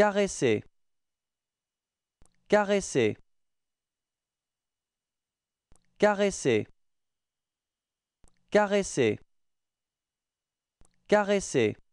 Caresser. Caresser. Caresser. Caresser. Caresser.